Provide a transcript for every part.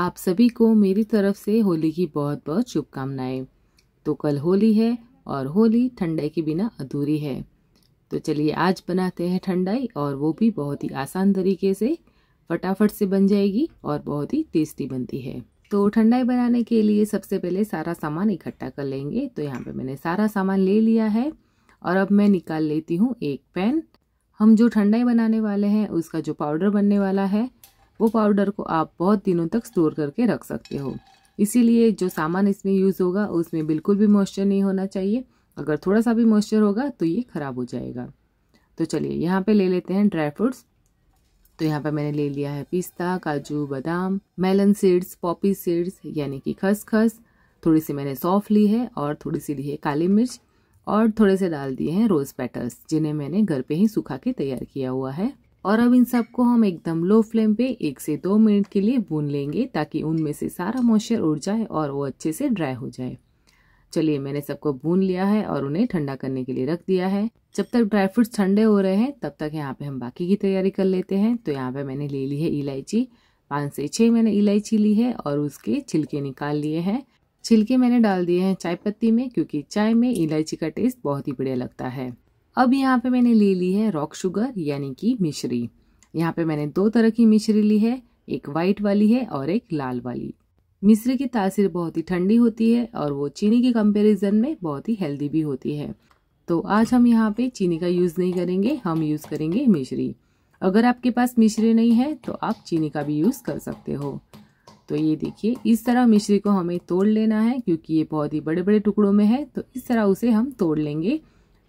आप सभी को मेरी तरफ से होली की बहुत बहुत शुभकामनाएं तो कल होली है और होली ठंडाई के बिना अधूरी है तो चलिए आज बनाते हैं ठंडाई और वो भी बहुत ही आसान तरीके से फटाफट से बन जाएगी और बहुत ही टेस्टी बनती है तो ठंडाई बनाने के लिए सबसे पहले सारा सामान इकट्ठा कर लेंगे तो यहाँ पे मैंने सारा सामान ले लिया है और अब मैं निकाल लेती हूँ एक पैन हम जो ठंडाई बनाने वाले हैं उसका जो पाउडर बनने वाला है वो पाउडर को आप बहुत दिनों तक स्टोर करके रख सकते हो इसीलिए जो सामान इसमें यूज़ होगा उसमें बिल्कुल भी मॉइस्चर नहीं होना चाहिए अगर थोड़ा सा भी मॉइस्चर होगा तो ये ख़राब हो जाएगा तो चलिए यहाँ पे ले लेते हैं ड्राई फ्रूट्स तो यहाँ पे मैंने ले लिया है पिस्ता काजू बादाम मेलन सीड्स पॉपी सीड्स यानी कि खसखस थोड़ी सी मैंने सौफ ली है और थोड़ी सी ली है काली मिर्च और थोड़े से डाल दिए हैं रोज़ पेटल्स जिन्हें मैंने घर पर ही सूखा के तैयार किया हुआ है और अब इन सबको हम एकदम लो फ्लेम पे एक से दो मिनट के लिए भून लेंगे ताकि उनमें से सारा मॉइस्चर उड़ जाए और वो अच्छे से ड्राई हो जाए चलिए मैंने सबको भून लिया है और उन्हें ठंडा करने के लिए रख दिया है जब तक ड्राई फ्रूट्स ठंडे हो रहे हैं तब तक यहाँ पे हम बाकी की तैयारी कर लेते हैं तो यहाँ पे मैंने ले ली है इलायची पाँच से छः मैंने इलायची ली है और उसके छिलके निकाल लिए हैं छिलके मैंने डाल दिए हैं चाय पत्ती में क्योंकि चाय में इलायची का टेस्ट बहुत ही बढ़िया लगता है अब यहाँ पे मैंने ले ली है रॉक शुगर यानी कि मिश्री यहाँ पे मैंने दो तरह की मिश्री ली है एक वाइट वाली है और एक लाल वाली मिश्री की तासीर बहुत ही ठंडी होती है और वो चीनी के कंपैरिजन में बहुत ही हेल्दी भी होती है तो आज हम यहाँ पे चीनी का यूज़ नहीं करेंगे हम यूज़ करेंगे मिश्री अगर आपके पास मिश्री नहीं है तो आप चीनी का भी यूज़ कर सकते हो तो ये देखिए इस तरह मिश्री को हमें तोड़ लेना है क्योंकि ये बहुत ही बड़े बड़े टुकड़ों में है तो इस तरह उसे हम तोड़ लेंगे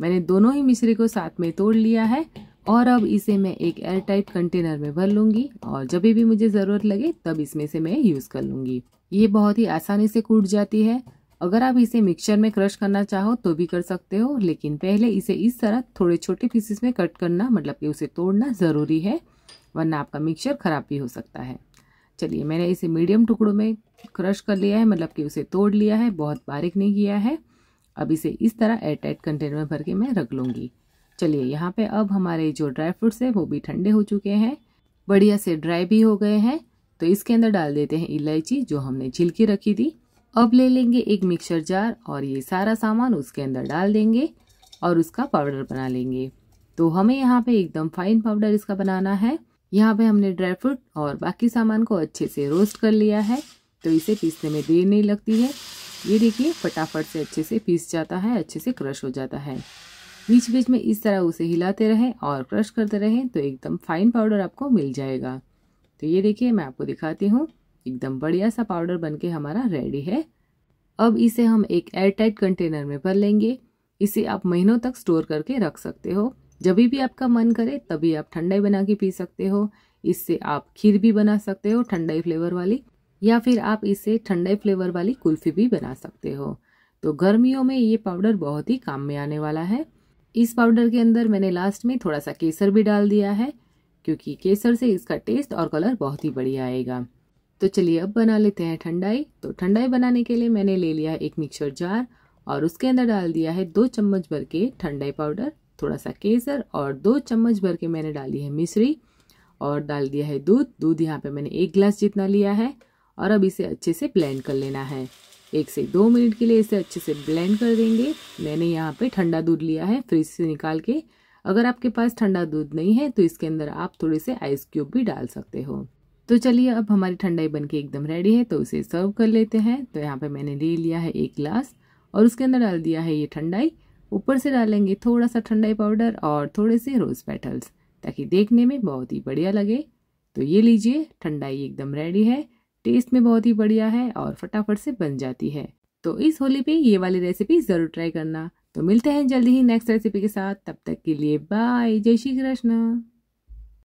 मैंने दोनों ही मिश्री को साथ में तोड़ लिया है और अब इसे मैं एक एयर टाइट कंटेनर में भर लूँगी और जब भी मुझे ज़रूरत लगे तब इसमें से मैं यूज़ कर लूँगी ये बहुत ही आसानी से कूट जाती है अगर आप इसे मिक्सचर में क्रश करना चाहो तो भी कर सकते हो लेकिन पहले इसे इस तरह थोड़े छोटे पीसेस में कट करना मतलब कि उसे तोड़ना ज़रूरी है वरना आपका मिक्सचर ख़राब भी हो सकता है चलिए मैंने इसे मीडियम टुकड़ों में क्रश कर लिया है मतलब कि उसे तोड़ लिया है बहुत बारीक नहीं किया है अब इसे इस तरह एयरटाइट कंटेनर में भर के मैं रख लूँगी चलिए यहाँ पे अब हमारे जो ड्राई फ्रूट्स है वो भी ठंडे हो चुके हैं बढ़िया से ड्राई भी हो गए हैं तो इसके अंदर डाल देते हैं इलायची जो हमने छिलकी रखी थी अब ले लेंगे एक मिक्सर जार और ये सारा सामान उसके अंदर डाल देंगे और उसका पाउडर बना लेंगे तो हमें यहाँ पे एकदम फाइन पाउडर इसका बनाना है यहाँ पे हमने ड्राई फ्रूट और बाकी सामान को अच्छे से रोस्ट कर लिया है तो इसे पीसने में देर नहीं लगती है ये देखिए फटाफट से अच्छे से पीस जाता है अच्छे से क्रश हो जाता है बीच बीच में इस तरह उसे हिलाते रहें और क्रश करते रहें तो एकदम फाइन पाउडर आपको मिल जाएगा तो ये देखिए मैं आपको दिखाती हूँ एकदम बढ़िया सा पाउडर बनके हमारा रेडी है अब इसे हम एक एयरटाइट कंटेनर में भर लेंगे इसे आप महीनों तक स्टोर करके रख सकते हो जब भी आपका मन करे तभी आप ठंडाई बना के पी सकते हो इससे आप खीर भी बना सकते हो ठंडाई फ्लेवर वाली या फिर आप इसे ठंडे फ्लेवर वाली कुल्फ़ी भी बना सकते हो तो गर्मियों में ये पाउडर बहुत ही काम में आने वाला है इस पाउडर के अंदर मैंने लास्ट में थोड़ा सा केसर भी डाल दिया है क्योंकि केसर से इसका टेस्ट और कलर बहुत ही बढ़िया आएगा तो चलिए अब बना लेते हैं ठंडाई तो ठंडाई बनाने के लिए मैंने ले लिया एक मिक्सर जार और उसके अंदर डाल दिया है दो चम्मच भर के ठंडाई पाउडर थोड़ा सा केसर और दो चम्मच भर के मैंने डाली है मिश्री और डाल दिया है दूध दूध यहाँ पर मैंने एक गिलास जितना लिया है और अब इसे अच्छे से ब्लेंड कर लेना है एक से दो मिनट के लिए इसे अच्छे से ब्लेंड कर देंगे मैंने यहाँ पे ठंडा दूध लिया है फ्रिज से निकाल के अगर आपके पास ठंडा दूध नहीं है तो इसके अंदर आप थोड़े से आइस क्यूब भी डाल सकते हो तो चलिए अब हमारी ठंडाई बनके एकदम रेडी है तो इसे सर्व कर लेते हैं तो यहाँ पे मैंने ले लिया है एक ग्लास और उसके अंदर डाल दिया है ये ठंडाई ऊपर से डालेंगे थोड़ा सा ठंडाई पाउडर और थोड़े से रोज़ पेटल्स ताकि देखने में बहुत ही बढ़िया लगे तो ये लीजिए ठंडाई एकदम रेडी है टेस्ट में बहुत ही बढ़िया है और फटाफट से बन जाती है तो इस होली पे ये वाली रेसिपी ज़रूर ट्राई करना तो मिलते हैं जल्दी ही नेक्स्ट रेसिपी के साथ तब तक के लिए बाय जय श्री कृष्ण